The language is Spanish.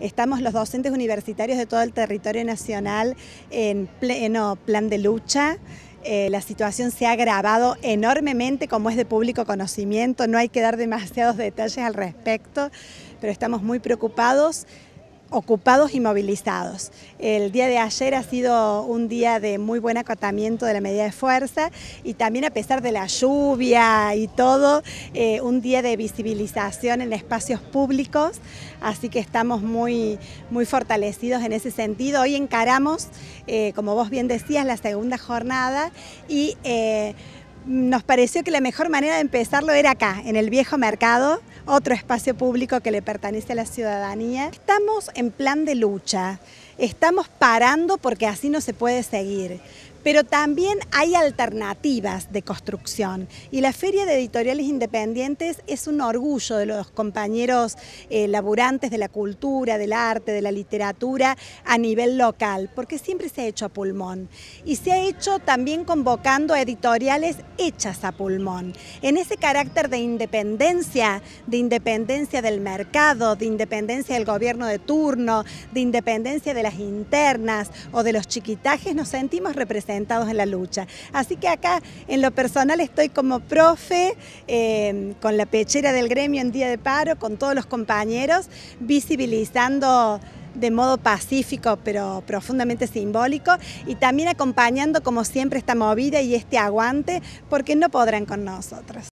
Estamos los docentes universitarios de todo el territorio nacional en pleno eh, plan de lucha. Eh, la situación se ha agravado enormemente, como es de público conocimiento, no hay que dar demasiados detalles al respecto, pero estamos muy preocupados ocupados y movilizados. El día de ayer ha sido un día de muy buen acotamiento de la medida de fuerza y también a pesar de la lluvia y todo, eh, un día de visibilización en espacios públicos, así que estamos muy, muy fortalecidos en ese sentido. Hoy encaramos, eh, como vos bien decías, la segunda jornada y... Eh, nos pareció que la mejor manera de empezarlo era acá, en el viejo mercado, otro espacio público que le pertenece a la ciudadanía. Estamos en plan de lucha estamos parando porque así no se puede seguir. Pero también hay alternativas de construcción y la Feria de Editoriales Independientes es un orgullo de los compañeros eh, laburantes de la cultura, del arte, de la literatura a nivel local, porque siempre se ha hecho a pulmón y se ha hecho también convocando editoriales hechas a pulmón. En ese carácter de independencia, de independencia del mercado, de independencia del gobierno de turno, de independencia de de las internas o de los chiquitajes nos sentimos representados en la lucha. Así que acá en lo personal estoy como profe, em, con la pechera del gremio en día de paro, con todos los compañeros, visibilizando de modo pacífico pero profundamente simbólico y también acompañando como siempre esta movida y este aguante porque no podrán con nosotros.